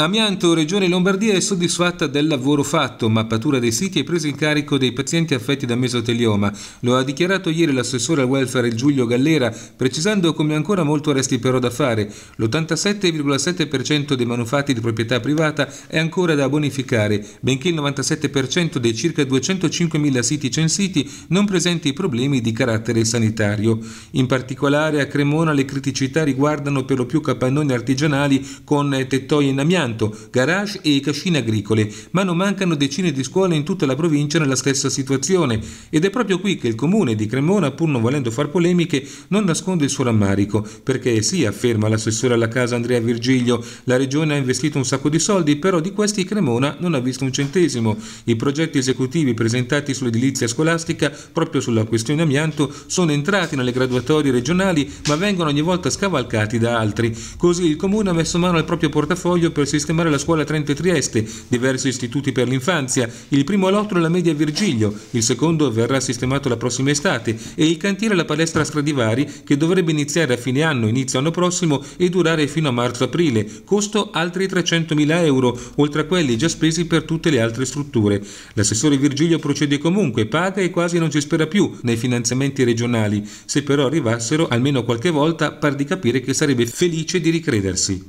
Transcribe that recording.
Amianto, Regione Lombardia è soddisfatta del lavoro fatto, mappatura dei siti e presa in carico dei pazienti affetti da mesotelioma. Lo ha dichiarato ieri l'assessore al welfare Giulio Gallera, precisando come ancora molto resti però da fare. L'87,7% dei manufatti di proprietà privata è ancora da bonificare, benché il 97% dei circa 205.000 siti censiti non presenti problemi di carattere sanitario. In particolare a Cremona le criticità riguardano per lo più capannoni artigianali con tettoie in amianto impianto, garage e cascine agricole, ma non mancano decine di scuole in tutta la provincia nella stessa situazione ed è proprio qui che il comune di Cremona, pur non volendo far polemiche, non nasconde il suo rammarico, perché sì, afferma l'assessore alla casa Andrea Virgilio, la regione ha investito un sacco di soldi, però di questi Cremona non ha visto un centesimo. I progetti esecutivi presentati sull'edilizia scolastica proprio sulla questione amianto sono entrati nelle graduatorie regionali ma vengono ogni volta scavalcati da altri. Così il comune ha messo mano al proprio portafoglio per sistemare sistemare la scuola Trente Trieste, diversi istituti per l'infanzia, il primo all'otto la media Virgilio, il secondo verrà sistemato la prossima estate e il cantiere alla palestra Stradivari che dovrebbe iniziare a fine anno, inizio anno prossimo e durare fino a marzo-aprile, costo altri 300.000 euro, oltre a quelli già spesi per tutte le altre strutture. L'assessore Virgilio procede comunque, paga e quasi non ci spera più nei finanziamenti regionali, se però arrivassero almeno qualche volta par di capire che sarebbe felice di ricredersi.